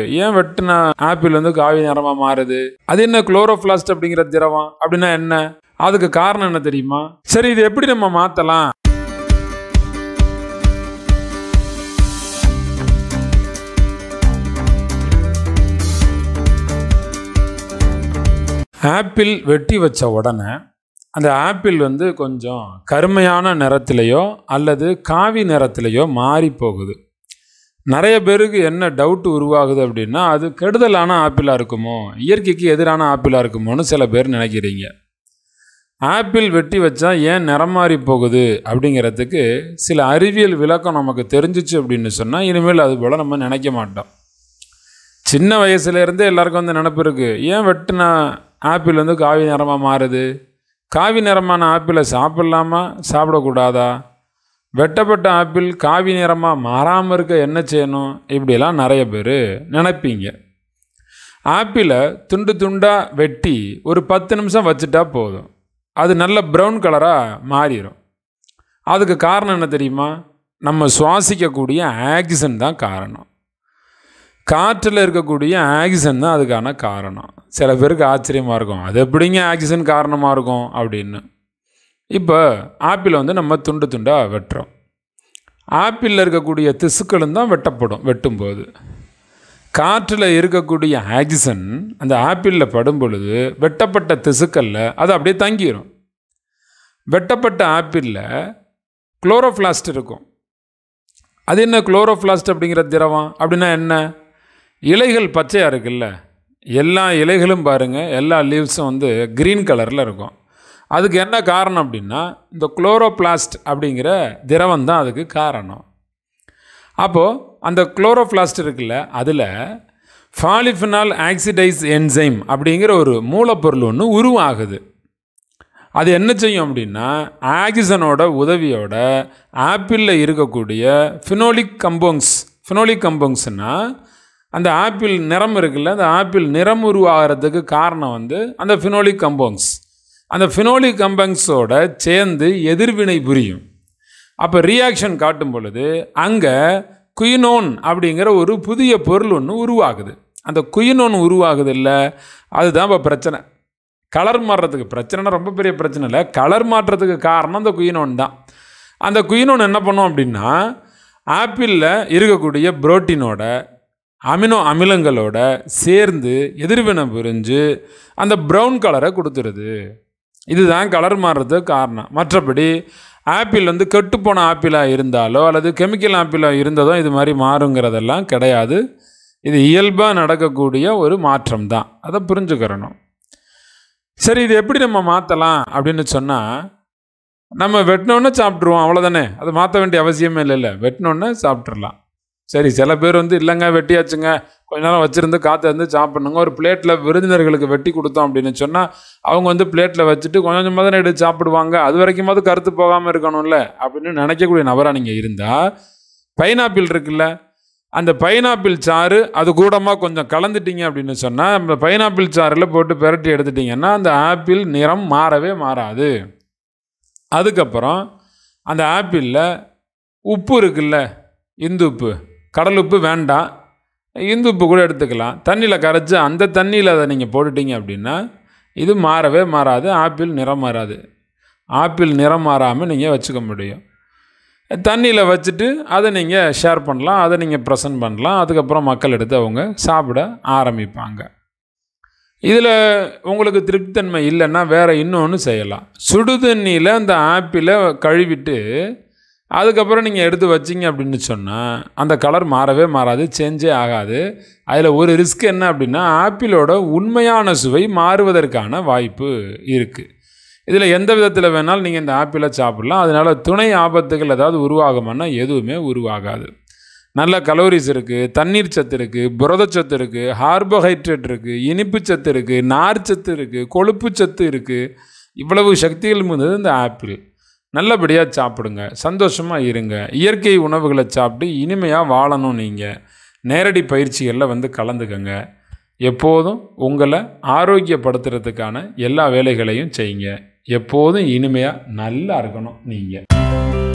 ஏன் வெட்டினா ஆப்பிள் வந்து காவி நிறமாக மாறுது அது என்ன குளோரோபிளாஸ்ட் அப்படிங்கிற திரவம் அப்படின்னா என்ன அதுக்கு காரணம் என்ன தெரியுமா சரி இது எப்படி நம்ம மாற்றலாம் ஆப்பிள் வெட்டி வச்ச உடனே அந்த ஆப்பிள் வந்து கொஞ்சம் கருமையான நிறத்திலேயோ அல்லது காவி நிறத்திலேயோ மாறி போகுது நிறைய பேருக்கு என்ன டவுட் உருவாகுது அப்படின்னா அது கெடுதலான ஆப்பிளாக இருக்குமோ இயற்கைக்கு எதிரான ஆப்பிளாக இருக்குமோன்னு சில பேர் நினைக்கிறீங்க ஆப்பிள் வெட்டி வச்சா ஏன் நிறம் மாறி போகுது அப்படிங்கிறதுக்கு சில அறிவியல் விளக்கம் நமக்கு தெரிஞ்சிச்சு அப்படின்னு சொன்னால் இனிமேல் அது போல் நம்ம நினைக்க மாட்டோம் சின்ன வயசுலேருந்தே எல்லாருக்கும் வந்து நினப்பு இருக்குது ஏன் வெட்டின ஆப்பிள் வந்து காவி நிறமாக மாறுது காவி நிறமான ஆப்பிளை சாப்பிட்லாமா சாப்பிடக்கூடாதா வெட்டப்பட்ட ஆப்பிள் காவி நிறமாக மாறாமல் இருக்க என்ன செய்யணும் இப்படிலாம் நிறைய பேர் நினைப்பீங்க ஆப்பிளை துண்டு துண்டாக வெட்டி ஒரு பத்து நிமிஷம் வச்சுட்டா போதும் அது நல்ல ப்ரௌன் கலராக மாறிடும் அதுக்கு காரணம் என்ன தெரியுமா நம்ம சுவாசிக்கக்கூடிய ஆக்சிஜன் தான் காரணம் காற்றில் இருக்கக்கூடிய ஆக்சிஜன் தான் அதுக்கான காரணம் சில பேருக்கு ஆச்சரியமாக இருக்கும் அது எப்படிங்க ஆக்சிஜன் காரணமாக இருக்கும் அப்படின்னு இப்போ ஆப்பிளை வந்து நம்ம துண்டு துண்டாக வெட்டுறோம் ஆப்பிளில் இருக்கக்கூடிய திசுக்களும் தான் வெட்டப்படும் வெட்டும்போது காற்றில் இருக்கக்கூடிய ஆக்சிஜன் அந்த ஆப்பிளில் படும் பொழுது வெட்டப்பட்ட திசுக்களில் அது அப்படியே தங்கிடும் வெட்டப்பட்ட ஆப்பிளில் குளோரோஃப்ளாஸ்ட் இருக்கும் அது என்ன குளோரோஃப்ளாஸ்ட் அப்படிங்கிற திரவம் அப்படின்னா என்ன இலைகள் பச்சையாக இருக்குல்ல எல்லா இலைகளும் பாருங்கள் எல்லா லீவ்ஸும் வந்து க்ரீன் கலரில் இருக்கும் அதுக்கு என்ன காரணம் அப்படின்னா இந்த குளோரோபிளாஸ்ட் அப்படிங்கிற திரவம் தான் அதுக்கு காரணம் அப்போது அந்த குளோரோபிளாஸ்ட் இருக்குல்ல அதில் ஃபாலிஃபினால் ஆக்சிடைஸ் என்சைம் அப்படிங்கிற ஒரு மூலப்பொருள் ஒன்று உருவாகுது அது என்ன செய்யும் அப்படின்னா ஆக்சிஜனோட உதவியோட ஆப்பிளில் இருக்கக்கூடிய ஃபினோலிக் கம்போங்ஸ் ஃபினோலிக் கம்போங்ஸ்னால் அந்த ஆப்பிள் நிறம் இருக்குல்ல அந்த ஆப்பிள் நிறம் உருவாகிறதுக்கு காரணம் வந்து அந்த ஃபினோலிக் கம்போங்ஸ் அந்த ஃபினோலிக் கம்பங்ஸோட சேர்ந்து எதிர்வினை புரியும் அப்போ ரியாக்ஷன் காட்டும் பொழுது அங்கே குயினோன் அப்படிங்கிற ஒரு புதிய பொருள் ஒன்று உருவாகுது அந்த குயினோன் உருவாகுது இல்லை அதுதான் இப்போ பிரச்சனை கலர் மாறுறதுக்கு பிரச்சனைனா ரொம்ப பெரிய பிரச்சனை இல்லை கலர் மாற்றத்துக்கு காரணம் அந்த குயினோன் தான் அந்த குயினோன் என்ன பண்ணும் அப்படின்னா ஆப்பிளில் இருக்கக்கூடிய புரோட்டீனோட அமினோ அமிலங்களோட சேர்ந்து எதிர்வினை புரிஞ்சு அந்த ப்ரௌன் கலரை கொடுத்துருது இதுதான் கலர் மாறுறதுக்கு காரணம் மற்றபடி ஆப்பிள் வந்து கெட்டுப்போன ஆப்பிளாக இருந்தாலோ அல்லது கெமிக்கல் ஆப்பிளாக இருந்ததோ இது மாதிரி மாறுங்கிறதெல்லாம் கிடையாது இது இயல்பாக நடக்கக்கூடிய ஒரு மாற்றம் தான் அதை புரிஞ்சுக்கிறணும் சரி இது எப்படி நம்ம மாற்றலாம் அப்படின்னு சொன்னால் நம்ம வெட்டினோன்னே சாப்பிட்ருவோம் அவ்வளோதானே அதை மாற்ற வேண்டிய அவசியமே இல்லைல்ல வெட்டினோன்னே சாப்பிட்றலாம் சரி சில பேர் வந்து இல்லைங்க வெட்டியாச்சுங்க கொஞ்ச நேரம் வச்சுருந்து காற்று வந்து சாப்பிட்ணுங்க ஒரு பிளேட்டில் விருந்தினர்களுக்கு வெட்டி கொடுத்தோம் அப்படின்னு சொன்னால் அவங்க வந்து பிளேட்டில் வச்சுட்டு கொஞ்சம் கொஞ்சமாக தான் எடுத்து சாப்பிடுவாங்க அது வரைக்குமாவது கருத்து போகாமல் இருக்கணும்ல அப்படின்னு நினைக்கக்கூடிய நபராக நீங்கள் இருந்தால் பைனாப்பிள் இருக்குல்ல அந்த பைனாப்பிள் சாறு அது கூடமாக கொஞ்சம் கலந்துட்டீங்க அப்படின்னு சொன்னால் அந்த பைனாப்பிள் சாறில் போட்டு பெரட்டி எடுத்துட்டிங்கன்னா அந்த ஆப்பிள் நிறம் மாறவே மாறாது அதுக்கப்புறம் அந்த ஆப்பிளில் உப்பு இருக்குல்ல இந்து உப்பு கடல் உப்பு வேண்டாம் இந்து உப்பு கூட எடுத்துக்கலாம் தண்ணியில் கரைச்சி அந்த தண்ணியில் அதை நீங்கள் போட்டுட்டீங்க அப்படின்னா இது மாறவே மாறாது ஆப்பிள் நிறம் மாறாது ஆப்பிள் நிறம் மாறாமல் நீங்கள் வச்சுக்க முடியும் தண்ணியில் வச்சுட்டு அதை நீங்கள் ஷேர் பண்ணலாம் அதை நீங்கள் ப்ரெசன்ட் பண்ணலாம் அதுக்கப்புறம் மக்கள் எடுத்து அவங்க சாப்பிட ஆரம்பிப்பாங்க இதில் உங்களுக்கு திருப்தித்தன்மை இல்லைன்னா வேறு இன்னொன்று செய்யலாம் சுடுதண்ணியில் அந்த ஆப்பிளை கழுவிட்டு அதுக்கப்புறம் நீங்கள் எடுத்து வச்சிங்க அப்படின்னு சொன்னால் அந்த கலர் மாறவே மாறாது சேஞ்சே ஆகாது அதில் ஒரு ரிஸ்க் என்ன அப்படின்னா ஆப்பிளோட உண்மையான சுவை மாறுவதற்கான வாய்ப்பு இருக்குது இதில் எந்த விதத்தில் வேணாலும் நீங்கள் இந்த ஆப்பிளை சாப்பிட்லாம் அதனால் துணை ஆபத்துகள் ஏதாவது உருவாகுமானா எதுவுமே உருவாகாது நல்ல கலோரிஸ் இருக்குது தண்ணீர் சத்து இருக்குது புரதச்சத்து இருக்குது ஹார்போஹைட்ரேட் இருக்குது இனிப்பு சத்து இருக்குது நார் சத்து இருக்குது கொழுப்பு சத்து இருக்குது இவ்வளவு சக்திகள் முதல் இந்த ஆப்பிள் நல்லபடியாக சாப்பிடுங்க சந்தோஷமாக இருங்க இயற்கை உணவுகளை சாப்பிட்டு இனிமையாக வாழணும் நீங்கள் நேரடி பயிற்சிகளில் வந்து கலந்துக்கங்க எப்போதும் உங்களை ஆரோக்கியப்படுத்துறதுக்கான எல்லா வேலைகளையும் செய்யுங்க எப்போதும் இனிமையாக நல்லா இருக்கணும் நீங்கள்